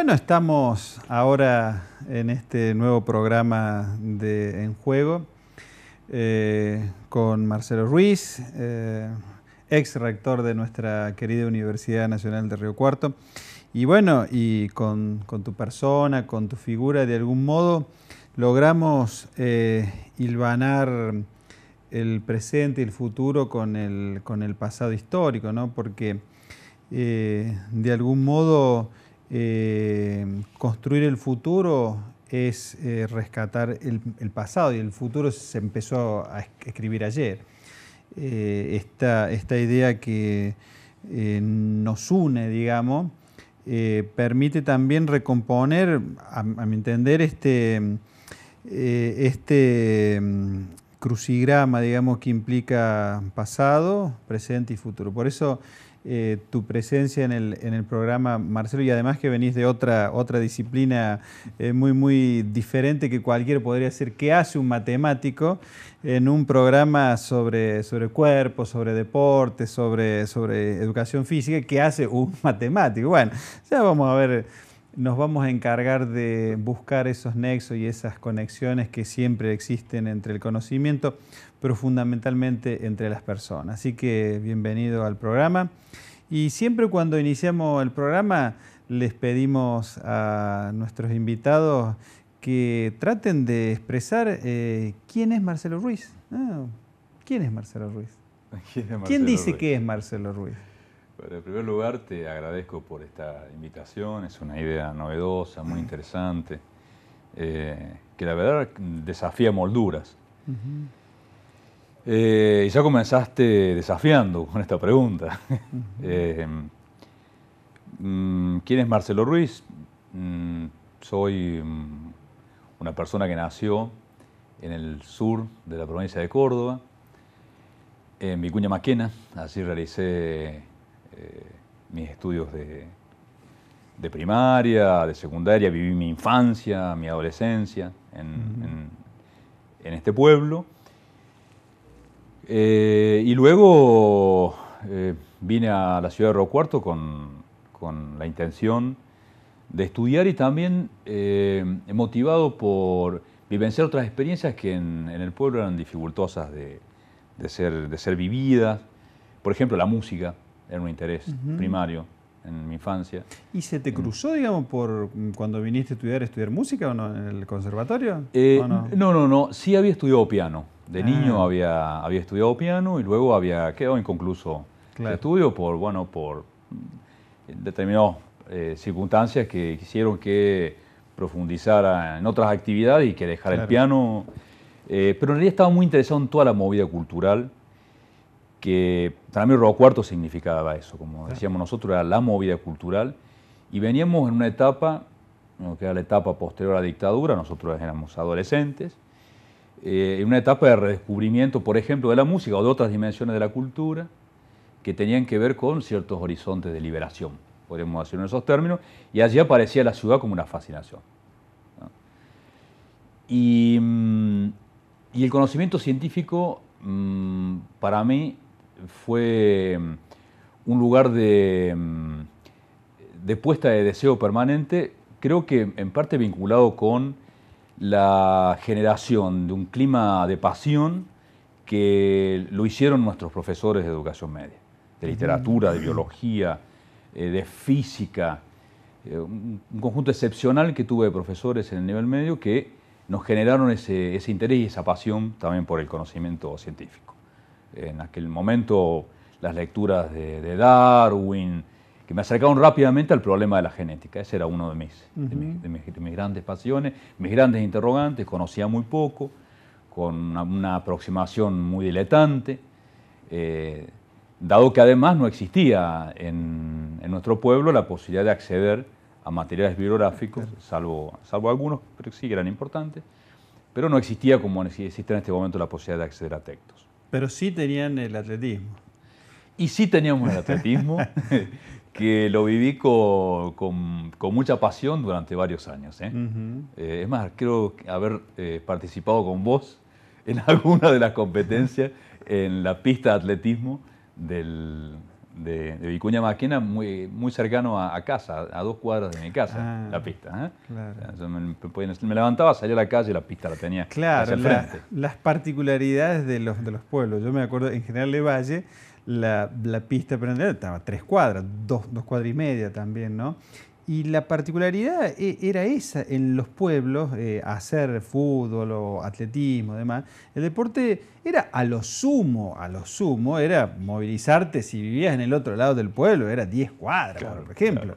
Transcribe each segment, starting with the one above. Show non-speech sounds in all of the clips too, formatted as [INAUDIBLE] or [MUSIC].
Bueno, estamos ahora en este nuevo programa de En Juego eh, con Marcelo Ruiz, eh, ex rector de nuestra querida Universidad Nacional de Río Cuarto. Y bueno, y con, tu persona, con tu figura, de algún modo logramos eh, hilvanar el presente y el futuro con el, con el pasado histórico, ¿no? Porque eh, de algún modo eh, construir el futuro es eh, rescatar el, pasado y el futuro se empezó a escribir ayer. Eh, esta, idea que nos une, digamos, permite también recomponer, a, mi entender, este, este mm, crucigrama, digamos, que implica pasado, presente y futuro. Por eso eh, tu presencia en el, en el, programa, Marcelo, y además que venís de otra, otra disciplina eh, muy, muy diferente que cualquiera podría ser. ¿Qué hace un matemático en un programa sobre, sobre cuerpo, sobre deporte, sobre, sobre educación física? ¿Qué hace un matemático? Bueno, ya vamos a ver nos vamos a encargar de buscar esos nexos y esas conexiones que siempre existen entre el conocimiento, pero fundamentalmente entre las personas. Así que bienvenido al programa. Y siempre cuando iniciamos el programa les pedimos a nuestros invitados que traten de expresar eh, ah, quién es Marcelo Ruiz. ¿Quién es Marcelo Ruiz? ¿Quién, dice qué que es Marcelo Ruiz? en primer lugar te agradezco por esta invitación, es una idea novedosa, muy interesante, eh, que la verdad desafía molduras. Eh, y ya comenzaste desafiando con esta pregunta. [LAUGHS] Eh, mm, ¿Quién es Marcelo Ruiz? Mm, soy mm, una persona que nació en el sur de la provincia de Córdoba, en Vicuña Maquena, así realicé eh, mis estudios de, primaria, de secundaria, viví mi infancia, mi adolescencia en, este pueblo. Eh, y luego eh, vine a la ciudad de Rocuarto con, la intención de estudiar y también motivado por vivenciar otras experiencias que en, el pueblo eran dificultosas de ser, de ser vividas. Por ejemplo, la música era un interés primario en mi infancia. ¿Y se te cruzó, digamos, por mm, cuando viniste a estudiar, estudiar música en el conservatorio? Eh, no? no? no, sí había estudiado piano. De niño ah. había, había estudiado piano y luego había quedado inconcluso el estudio por, bueno, por mm, determinadas eh, circunstancias que hicieron que profundizara en otras actividades y que dejara el piano. Eh, pero en realidad estaba muy interesado en toda la movida cultural que para mí Robo Cuarto significaba eso, como decíamos nosotros, era la movida cultural y veníamos en una etapa, que era la etapa posterior a la dictadura, nosotros éramos adolescentes, eh, en una etapa de redescubrimiento, por ejemplo, de la música o de otras dimensiones de la cultura que tenían que ver con ciertos horizontes de liberación, podríamos decirlo en esos términos, y allí aparecía la ciudad como una fascinación. Y, mm, y el conocimiento científico, mm, para mí, fue mm, un lugar mm, de, puesta de deseo permanente, creo que en parte vinculado con la generación de un clima de pasión que lo hicieron nuestros profesores de educación media, de literatura, de biología, eh, de física, eh, un conjunto excepcional que tuve de profesores en el nivel medio que nos generaron ese interés y esa pasión también por el conocimiento científico en aquel momento las lecturas de, Darwin, que me acercaron rápidamente al problema de la genética. Ese era uno de mis, mis, grandes pasiones, mis grandes interrogantes, conocía muy poco, con una, aproximación muy diletante, eh, dado que además no existía en, nuestro pueblo la posibilidad de acceder a materiales bibliográficos, salvo, salvo algunos, pero sí eran importantes, pero no existía como existe en este momento la posibilidad de acceder a textos. Pero sí tenían el atletismo. Y sí teníamos el atletismo, [LAUGHS] que lo viví con, mucha pasión durante varios años. ¿eh? Eh, es más, creo haber eh, participado con vos en [LAUGHS] alguna de las competencias en la pista de atletismo del, de, Vicuña Maquena, muy, muy cercano a, casa, a dos cuadras de mi casa, ah, la pista. ¿eh? me, levantaba, salía a la calle y la pista la tenía. Claro, las particularidades de los, de los pueblos. Yo me acuerdo, en general, de Valle, la, pista prendida estaba tres cuadras, dos, dos cuadras y media también, ¿no? Y la particularidad e, era esa en los pueblos, eh, hacer fútbol o atletismo, demás. El deporte era a lo sumo, a lo sumo, era movilizarte si vivías en el otro lado del pueblo, era 10 cuadras, por ejemplo.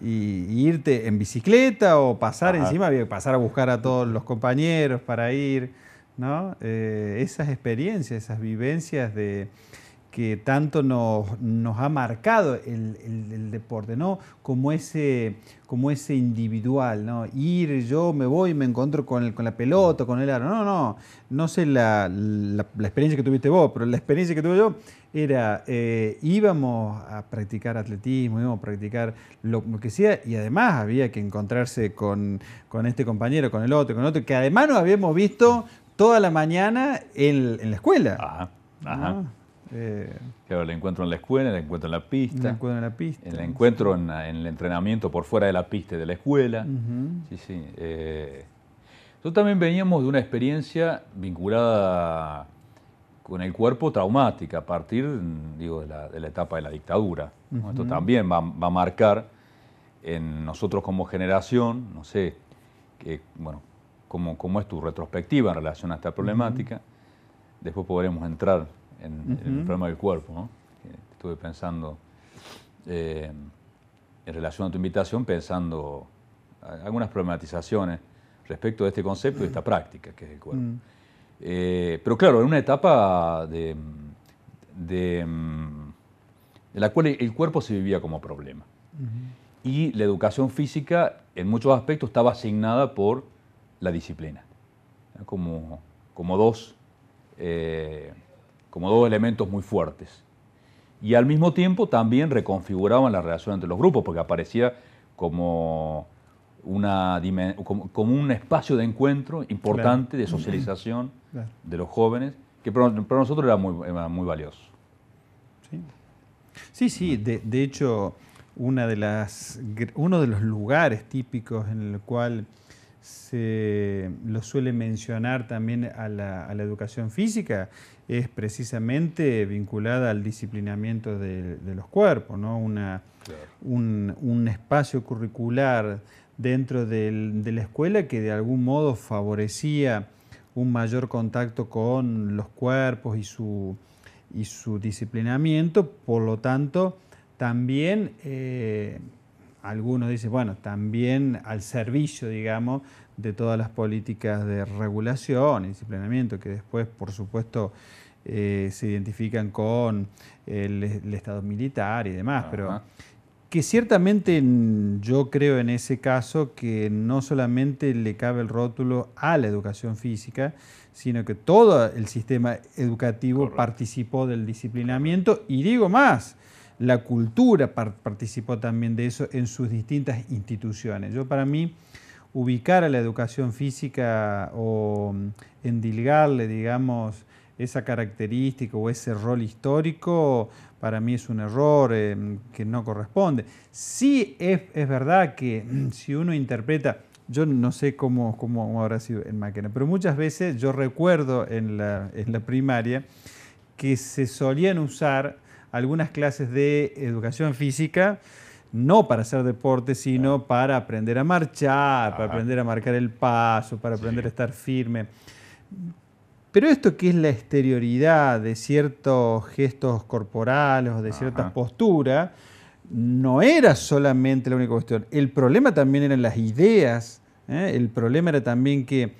Y, irte en bicicleta o pasar encima, pasar a buscar a todos los compañeros para ir, ¿no? Eh, esas experiencias, esas vivencias de, que tanto nos, ha marcado el, deporte, ¿no? Como ese, como ese individual, ¿no? Ir, yo me voy y me encuentro con, el, con la pelota, con el aro. No, no, no sé la, experiencia que tuviste vos, pero la experiencia que tuve yo era, eh, íbamos a practicar atletismo, íbamos a practicar lo, que sea, y además había que encontrarse con, este compañero, con el otro, con el otro, que además nos habíamos visto toda la mañana en, la escuela. Ah, ajá, ajá. Ah. Eh, claro, el encuentro en la escuela, el encuentro en la pista. El encuentro en la pista. El encuentro en, el entrenamiento por fuera de la pista y de la escuela. Sí, sí. nosotros eh. también veníamos de una experiencia vinculada con el cuerpo traumática a partir de, la, etapa de la dictadura. Esto también va, a marcar en nosotros como generación, no sé, bueno, cómo, es tu retrospectiva en relación a esta problemática. Después podremos entrar en, el problema del cuerpo. Estuve pensando, eh, en relación a tu invitación, pensando algunas problematizaciones respecto de este concepto y mm. esta práctica que es el cuerpo. Mm. Eh, pero claro, en una etapa de, de, la cual el cuerpo se vivía como problema. Y la educación física en muchos aspectos estaba asignada por la disciplina, como, como dos eh, como dos elementos muy fuertes. Y al mismo tiempo también reconfiguraban la relación entre los grupos, porque aparecía como, una, como, un espacio de encuentro importante, de socialización [CLEARS THROAT] de los jóvenes, que para, nosotros era muy, valioso. Sí, sí, de, hecho, una de las, uno de los lugares típicos en el cual se lo suele mencionar también a la, a la, educación física es precisamente vinculada al disciplinamiento de, los cuerpos, ¿no? Una, un, espacio curricular dentro de la escuela que de algún modo favorecía un mayor contacto con los cuerpos y su, y su disciplinamiento, por lo tanto, también... Eh, algunos dicen, bueno, también al servicio, digamos, de todas las políticas de regulación y disciplinamiento, que después, por supuesto, eh, se identifican con el, Estado militar y demás, pero que ciertamente yo creo en ese caso que no solamente le cabe el rótulo a la educación física, sino que todo el sistema educativo participó del disciplinamiento y digo más, la cultura participó también de eso en sus distintas instituciones. Yo para mí ubicar a la educación física o mm, endilgarle, digamos, esa característica o ese rol histórico, para mí es un error eh, que no corresponde. Sí es, verdad que mm, si uno interpreta, yo no sé cómo, cómo habrá sido en máquina, pero muchas veces yo recuerdo en la primaria que se solían usar algunas clases de educación física, no para hacer deporte, sino para aprender a marchar, para aprender a marcar el paso, para aprender a estar firme. Pero esto que es la exterioridad de ciertos gestos corporales o de ciertas postura, no era solamente la única cuestión. El problema también eran las ideas, ¿eh? el problema era también que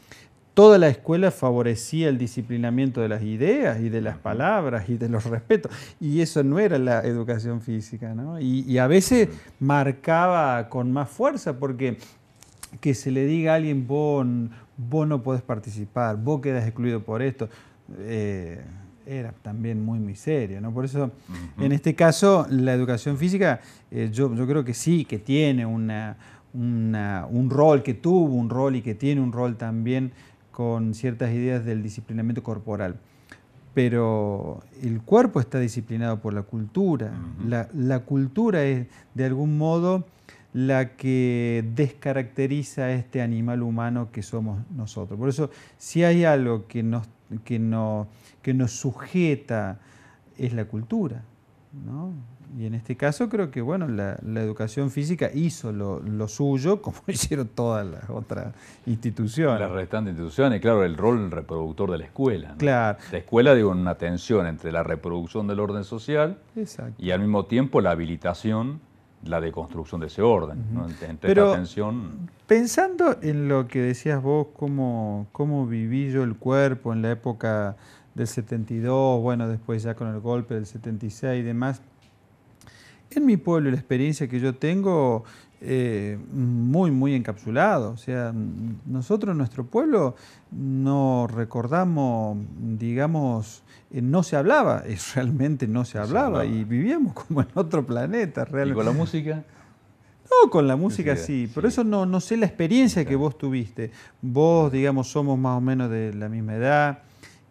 Toda la escuela favorecía el disciplinamiento de las ideas y de las palabras y de los respetos. Y eso no era la educación física, ¿no? Y, a veces marcaba con más fuerza porque que se le diga a alguien, vos, vos no podés participar, vos quedas excluido por esto, eh, era también muy miseria, ¿no? Por eso, en este caso, la educación física, eh, yo, creo que sí, que tiene un rol, que tuvo un rol y que tiene un rol también con ciertas ideas del disciplinamiento corporal. Pero el cuerpo está disciplinado por la cultura. la, cultura es, de algún modo, la que descaracteriza a este animal humano que somos nosotros. Por eso, si hay algo que nos, que no, que nos sujeta, es la cultura. ¿no? y en este caso creo que bueno, la, educación física hizo lo, suyo, [LAUGHS] como hicieron todas las otras instituciones. Las restantes instituciones, claro, el rol reproductor de la escuela. Claro. La escuela, digo, una tensión entre la reproducción del orden social y al mismo tiempo la habilitación, la deconstrucción de ese orden. Entre la tensión. Pensando en lo que decías vos, cómo, cómo viví yo el cuerpo en la época del 72, bueno, después ya con el golpe del 76 y demás en mi pueblo la experiencia que yo tengo, eh, muy, muy encapsulado. O sea, nosotros, nuestro pueblo, no recordamos, digamos, eh, no se hablaba, [LAUGHS] realmente no se hablaba, y vivíamos como en otro planeta. Realmente. ¿Y con la música? No, con la música sí, pero por eso no, sé la experiencia que vos tuviste. Vos, digamos, somos más o menos de la misma edad.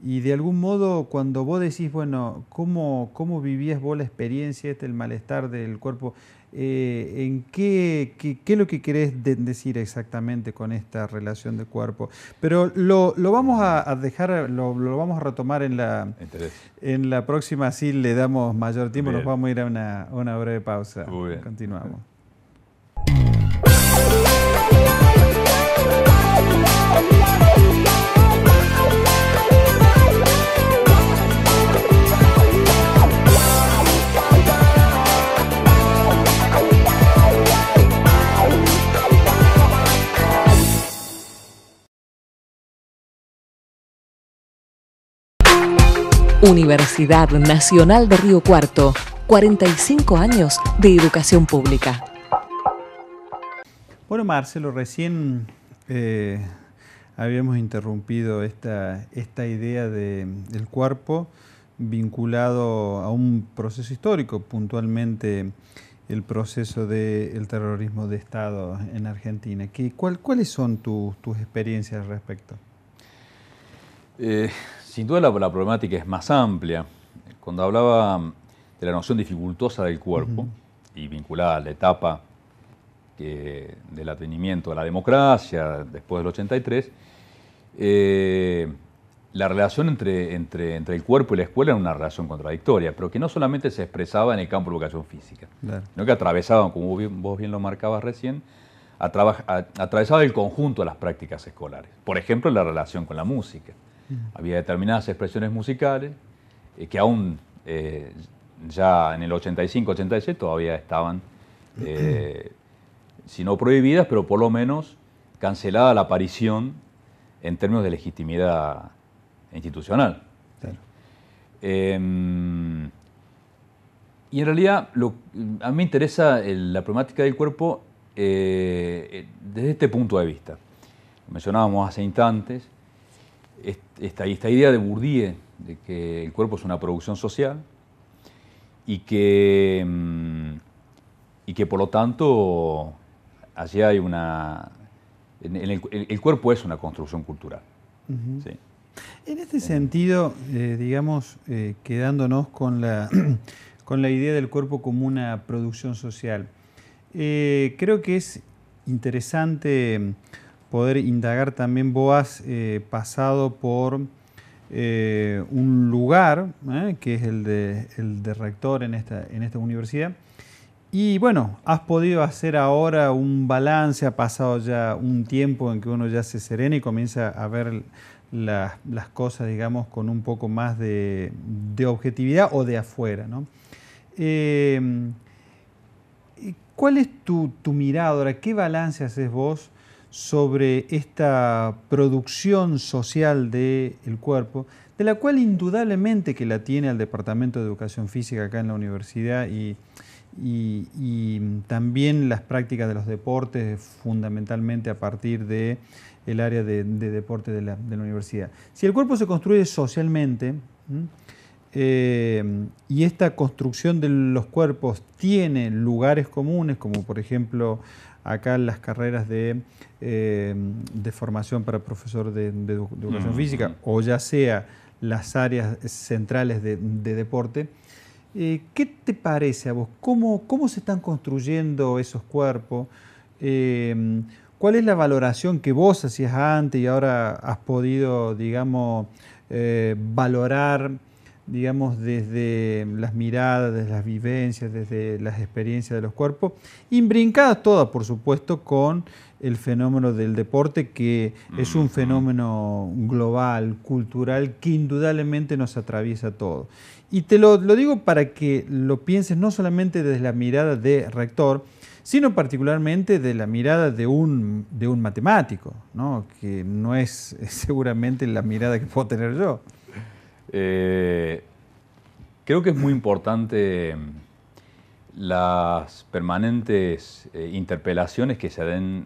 Y de algún modo, cuando vos decís, bueno, ¿cómo, cómo vivías vos la experiencia, este, el malestar del cuerpo? Eh, ¿En qué, qué, es lo que querés decir exactamente con esta relación de cuerpo? Pero lo, vamos a, dejar, lo, vamos a retomar en la, en la próxima, Si le damos mayor tiempo, nos vamos a ir a una, breve pausa. Continuamos. Universidad Nacional de Río Cuarto, 45 años de educación pública. Bueno, Marcelo, recién eh, habíamos interrumpido esta, esta idea del cuerpo vinculado a un proceso histórico, puntualmente el proceso del terrorismo de Estado en Argentina. ¿Qué, ¿Cuáles son tus experiencias al respecto? Eh, sin duda la, problemática es más amplia. Cuando hablaba de la noción dificultosa del cuerpo y vinculada a la etapa del atenimiento a la democracia después del 83, eh, la relación entre, entre, entre, el cuerpo y la escuela era una relación contradictoria, pero que no solamente se expresaba en el campo de educación física, sino que atravesaba, como vos bien, lo marcabas recién, atravesaba el conjunto de las prácticas escolares. Por ejemplo, la relación con la música. Había determinadas expresiones musicales eh, que aún eh, ya en el 85-86 todavía estaban, eh, [CLEARS THROAT] si no prohibidas, pero por lo menos cancelada la aparición en términos de legitimidad institucional. Em, y en realidad a mí me interesa la problemática del cuerpo desde este punto de vista. mencionábamos hace instantes, esta, esta idea de Bourdieu, de que el cuerpo es una producción social y que, mm, y que por lo tanto hay una... el, cuerpo es una construcción cultural. En este sentido, eh, digamos, eh, quedándonos con la, [CLEARS THROAT] con la idea del cuerpo como una producción social, eh, creo que es interesante poder indagar también vos has eh, pasado por eh, un lugar, eh, que es el de, rector en esta, universidad. Y bueno, has podido hacer ahora un balance, ha pasado ya un tiempo en que uno ya se serena y comienza a ver las, cosas, digamos, con un poco más de, objetividad o de afuera, ¿no? ¿Cuál es tu, tu mirada ahora? ¿Qué balance haces vos sobre esta producción social del cuerpo, de la cual indudablemente que la tiene el Departamento de Educación Física acá en la universidad y, también las prácticas de los deportes, fundamentalmente a partir del el área de, deporte de la, universidad. Si el cuerpo se construye socialmente, eh, y esta construcción de los cuerpos tiene lugares comunes, como por ejemplo acá en las carreras eh, de, formación para profesor de, educación mm. física o ya sea las áreas centrales de, deporte. Eh, ¿Qué te parece a vos? ¿Cómo, cómo se están construyendo esos cuerpos? Eh, ¿Cuál es la valoración que vos hacías antes y ahora has podido, digamos, valorar? digamos, desde las miradas, desde las vivencias, desde las experiencias de los cuerpos, imbrincadas todas, por supuesto, con el fenómeno del deporte, que es un fenómeno global, cultural, que indudablemente nos atraviesa todo. Y te lo, digo para que lo pienses no solamente desde la mirada de rector, sino particularmente de la mirada de un, matemático, que no es [LAUGHS] seguramente la mirada que puedo tener yo. Eh, creo que es muy importante mm, las permanentes eh, interpelaciones que se den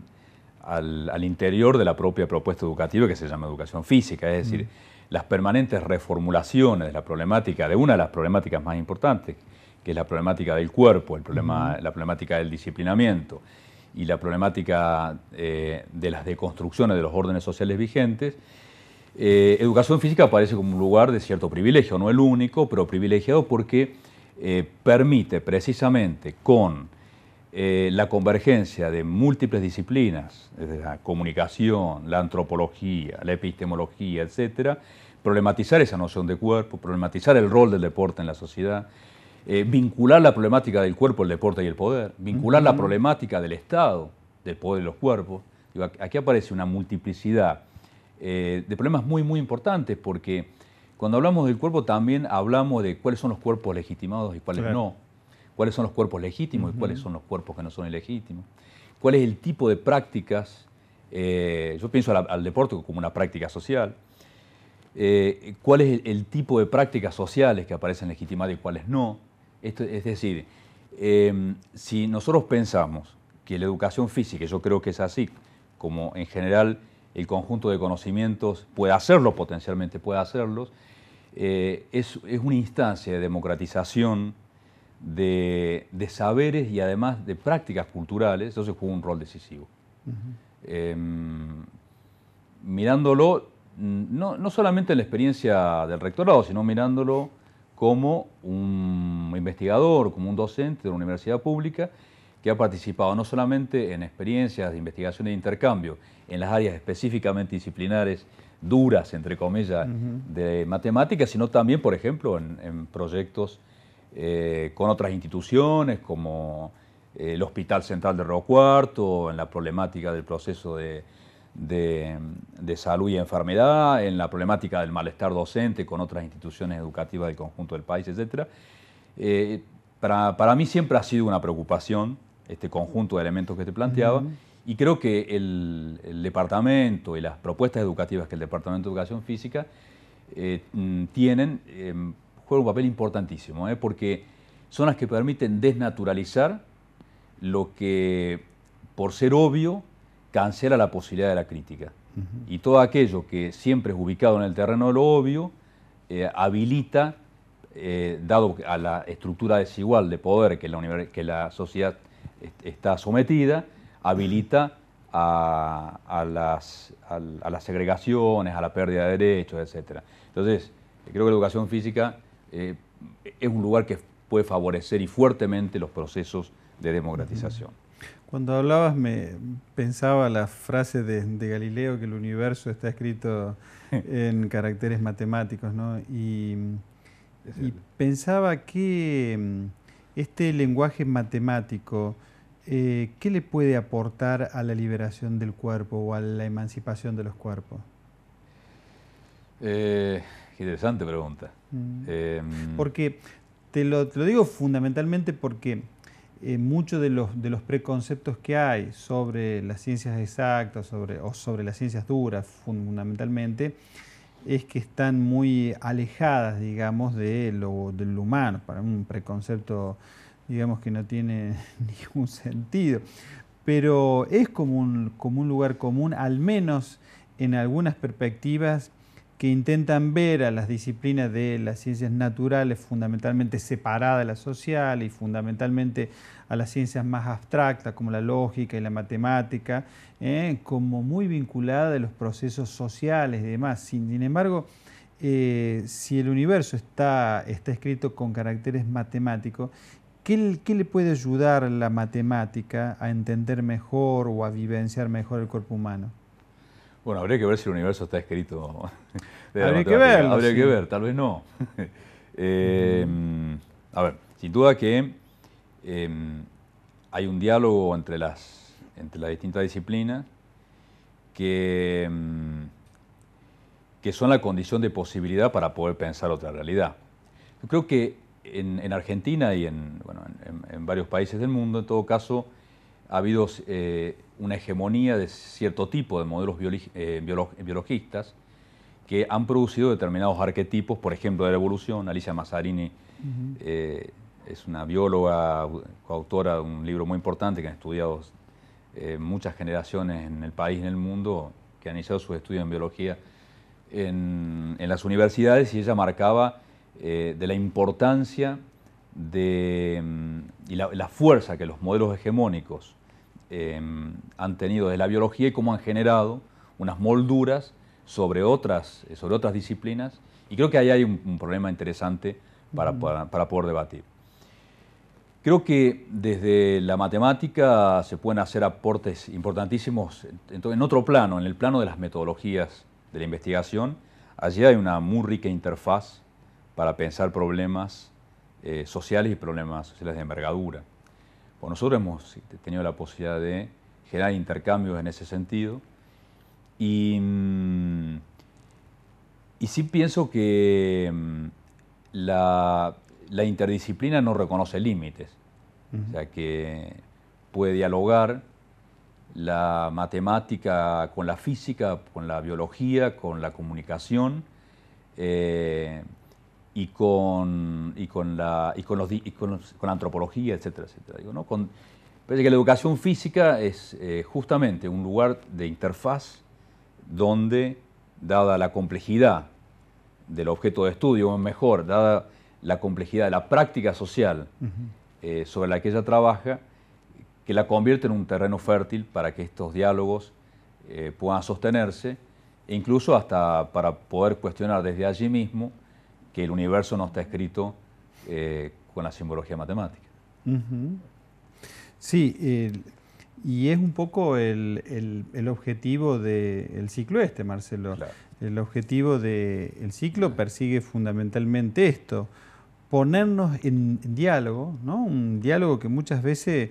al, interior de la propia propuesta educativa que se llama educación física, es decir, mm. las permanentes reformulaciones de la problemática, de una de las problemáticas más importantes, que es la problemática del cuerpo, la problemática del disciplinamiento y la problemática eh, de las deconstrucciones de los órdenes sociales vigentes, eh, educación física aparece como un lugar de cierto privilegio, no el único, pero privilegiado porque eh, permite precisamente con eh, la convergencia de múltiples disciplinas, desde la comunicación, la antropología, la epistemología, etc., problematizar esa noción de cuerpo, problematizar el rol del deporte en la sociedad, vincular la problemática del cuerpo, el deporte y el poder, vincular la problemática del Estado, del poder de los cuerpos. aquí aparece una multiplicidad eh, de problemas muy, muy importantes, porque cuando hablamos del cuerpo también hablamos de cuáles son los cuerpos legitimados y cuáles no, cuáles son los cuerpos legítimos y cuáles son los cuerpos que no son ilegítimos, cuál es el tipo de prácticas, eh, yo pienso al, deporte como una práctica social, eh, cuál es el, tipo de prácticas sociales que aparecen legitimadas y cuáles no. Esto, es decir, em, si nosotros pensamos que la educación física, yo creo que es así, como en general el conjunto de conocimientos, puede hacerlo potencialmente, puede hacerlos, eh, es, una instancia de democratización de, saberes y además de prácticas culturales, entonces juega un rol decisivo. Em, mirándolo, no, no, solamente en la experiencia del rectorado, sino mirándolo como un investigador, como un docente de una universidad pública, que ha participado no solamente en experiencias de investigación e intercambio, en las áreas específicamente disciplinares duras, entre comillas, de matemáticas, sino también, por ejemplo, en, proyectos eh, con otras instituciones, como eh, el Hospital Central de Río Cuarto, en la problemática del proceso de, salud y enfermedad, en la problemática del malestar docente con otras instituciones educativas del conjunto del país, etc. Eh, para, para mí siempre ha sido una preocupación este conjunto de elementos que te planteaba. Y creo que el, departamento y las propuestas educativas que el Departamento de Educación Física eh, mm, tienen em, juegan un papel importantísimo, ¿eh? porque son las que permiten desnaturalizar lo que, por ser obvio, cancela la posibilidad de la crítica. Y todo aquello que siempre es ubicado en el terreno de lo obvio, eh, habilita dado a la estructura desigual de poder que la, que la, sociedad está sometida, habilita a, las, segregaciones, a la pérdida de derechos, etc. Entonces, eh, creo que la educación física eh, es un lugar que puede favorecer y fuertemente los procesos de democratización. Cuando hablabas me pensaba la frase de, Galileo que el universo está escrito [LAUGHS] en caracteres matemáticos, ¿no? y pensaba que mm, este lenguaje matemático eh, ¿qué le puede aportar a la liberación del cuerpo o a la emancipación de los cuerpos? Eh, interesante pregunta. Mm. Em, porque te lo, digo fundamentalmente porque eh, muchos de los, de los preconceptos que hay sobre las ciencias exactas sobre, o sobre las ciencias duras fundamentalmente, es que están muy alejadas, digamos, de lo, del humano, para un preconcepto digamos que no tiene [LAUGHS] ningún sentido. Pero es como un, como lugar común, al menos en algunas perspectivas que intentan ver a las disciplinas de las ciencias naturales fundamentalmente separadas de la social y fundamentalmente a las ciencias más abstractas como la lógica y la matemática, ¿eh? como muy vinculada a los procesos sociales y demás. Sin, sin embargo, eh, si el universo está, está escrito con caracteres matemáticos, ¿Qué, le puede ayudar la matemática a entender mejor o a vivenciar mejor el cuerpo humano? Bueno, habría que ver si el universo está escrito. [LAUGHS] habría que verlo. Habría que ver, tal vez no. [LAUGHS] Em, a ver, sin duda que em, hay un diálogo entre las, entre las distintas disciplinas que, em, que son la condición de posibilidad para poder pensar otra realidad. Yo creo que en, Argentina y en, bueno, en, varios países del mundo, en todo caso, ha habido eh, una hegemonía de cierto tipo de modelos eh, biologistas que han producido determinados arquetipos, por ejemplo, de la evolución. Alicia Mazzarini eh, es una bióloga, coautora de un libro muy importante que han estudiado muchas generaciones en el país y en el mundo, que han iniciado sus estudios en biología en las universidades y ella marcaba eh, de la importancia de, mm, y la, fuerza que los modelos hegemónicos em, han tenido de la biología y cómo han generado unas molduras sobre otras, eh, sobre otras disciplinas. Y creo que ahí hay un, problema interesante para poder debatir. Creo que desde la matemática se pueden hacer aportes importantísimos en otro plano, en el plano de las metodologías de la investigación. Allí hay una muy rica interfaz para pensar problemas eh, sociales y problemas sociales de envergadura. Pues nosotros hemos tenido la posibilidad de generar intercambios en ese sentido y, mm, sí pienso que mm, la, interdisciplina no reconoce límites, o sea que puede dialogar la matemática con la física, con la biología, con la comunicación. Eh, y con, con, la, y con, con, antropología, etcétera, etcétera. parece que la educación física es eh, justamente un lugar de interfaz donde, dada la complejidad del objeto de estudio, o mejor, dada la complejidad de la práctica social eh, sobre la que ella trabaja, que la convierte en un terreno fértil para que estos diálogos eh, puedan sostenerse, e incluso hasta para poder cuestionar desde allí mismo que el universo no está escrito eh, con la simbología matemática. Sí, y es un poco el, objetivo del ciclo este, Marcelo. El objetivo del ciclo persigue fundamentalmente esto, ponernos en diálogo, ¿no? un diálogo que muchas veces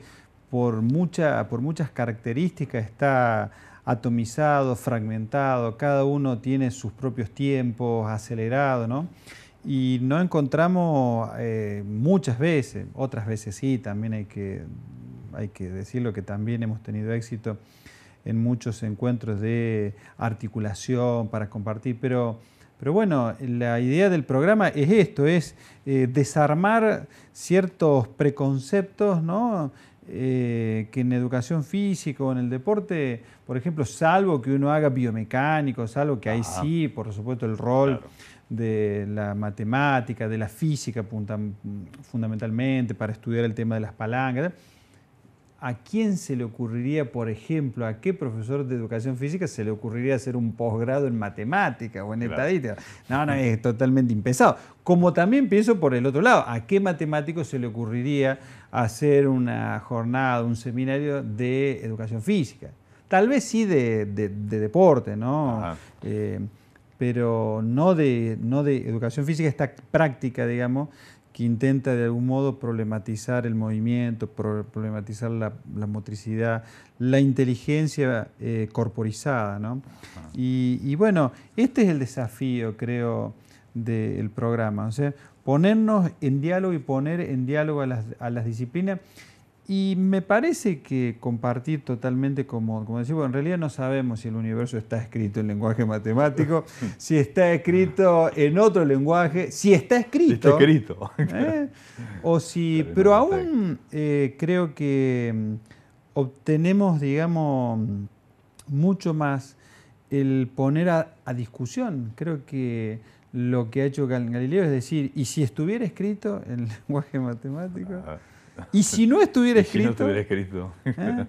por, mucha, por muchas características está atomizado, fragmentado, cada uno tiene sus propios tiempos, acelerado, ¿no? y no encontramos eh, muchas veces, otras veces sí, también hay que, hay que decirlo que también hemos tenido éxito en muchos encuentros de articulación para compartir, pero, pero bueno, la idea del programa es esto, es eh, desarmar ciertos preconceptos, ¿no? Eh, que en educación física o en el deporte, por ejemplo, salvo que uno haga biomecánico, salvo que ahí sí, por supuesto, el rol de la matemática, de la física fundamentalmente para estudiar el tema de las palancas. ¿A quién se le ocurriría, por ejemplo, a qué profesor de educación física se le ocurriría hacer un posgrado en matemática o en estadística? No, no, es totalmente impensado. Como también pienso por el otro lado, ¿a qué matemático se le ocurriría hacer una jornada, un seminario de educación física? Tal vez sí de, deporte, ¿no? Eh, pero no de, no de educación física, esta práctica, digamos, que intenta de algún modo problematizar el movimiento, problematizar la, motricidad, la inteligencia eh, corporizada. ¿no? Y, bueno, este es el desafío, creo, del programa, o sea, ponernos en diálogo y poner en diálogo a las disciplinas y me parece que compartir totalmente como, como bueno en realidad no sabemos si el universo está escrito en lenguaje matemático, [LAUGHS] si está escrito en otro lenguaje, si está escrito. Está escrito. [LAUGHS] ¿eh? O si. Pero, aún eh, creo que mm, obtenemos, digamos, mucho más el poner a, discusión. Creo que lo que ha hecho Galileo es decir, ¿y si estuviera escrito en [LAUGHS] lenguaje matemático? Y si no estuviera [LAUGHS] escrito. ¿eh? ¿Eh?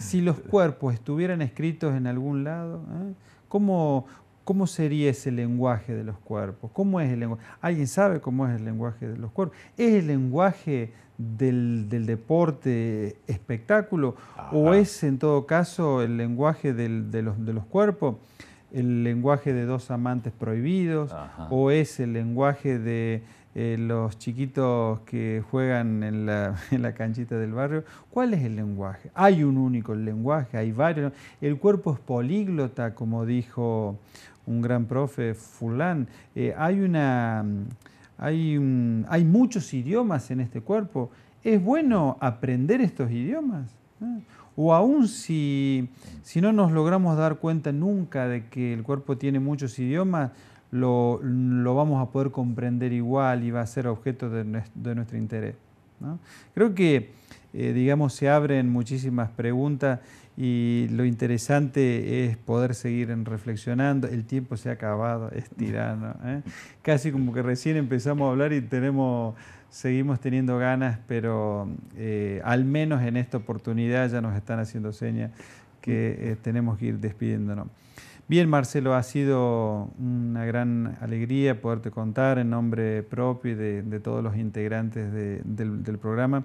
Si los cuerpos estuvieran escritos en algún lado, ¿eh? ¿Cómo, sería ese lenguaje de los cuerpos? ¿Cómo es el lenguaje? ¿Alguien sabe cómo es el lenguaje de los cuerpos? ¿Es el lenguaje del, deporte espectáculo? ¿O es en todo caso el lenguaje de, los, cuerpos? ¿El lenguaje de dos amantes prohibidos? ¿O es el lenguaje de.? Eh, los chiquitos que juegan [LAUGHS] en la, canchita del barrio, ¿cuál es el lenguaje? Hay un único lenguaje, hay varios. El cuerpo es políglota, como dijo un gran profe Fulán. Eh, hay, una, hay, muchos idiomas en este cuerpo. ¿Es bueno aprender estos idiomas? ¿Eh? o aún si, no nos logramos dar cuenta nunca de que el cuerpo tiene muchos idiomas, lo, vamos a poder comprender igual y va a ser objeto de, nuestro interés. Creo que, eh, digamos, se abren muchísimas preguntas y lo interesante es poder seguir reflexionando. El tiempo se ha acabado, es tirano. ¿eh? Casi como que recién empezamos a hablar y seguimos teniendo ganas, pero eh, al menos en esta oportunidad ya nos están haciendo señas que tenemos que ir despidiéndonos. Bien, Marcelo, ha sido una gran alegría poderte contar en nombre propio y de, todos los integrantes del, programa.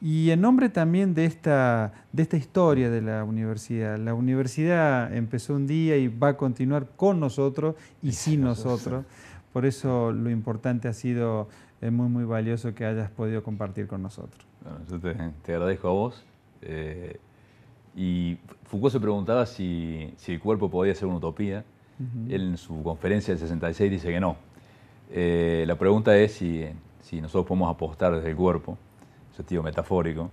Y en nombre también de esta, de esta historia de la universidad. La universidad empezó un día y va a continuar con nosotros y sin nosotros. Por eso lo importante ha sido es eh, muy, muy valioso que hayas podido compartir con nosotros. te, agradezco a vos. Eh, y Foucault se preguntaba si, el cuerpo podía ser una utopía. Él en su conferencia del 66 dice que no. Eh, la pregunta es si, nosotros podemos apostar desde el cuerpo, en sentido metafórico,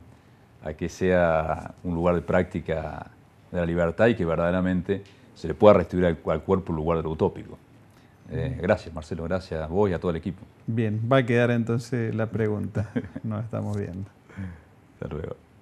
a que sea un lugar de práctica de la libertad y que verdaderamente se le pueda restituir al, cuerpo un lugar de lo utópico. Eh, gracias, Marcelo, gracias a vos y a todo el equipo. Bien, va a quedar entonces la pregunta. [LAUGHS] Nos estamos viendo. Hasta luego.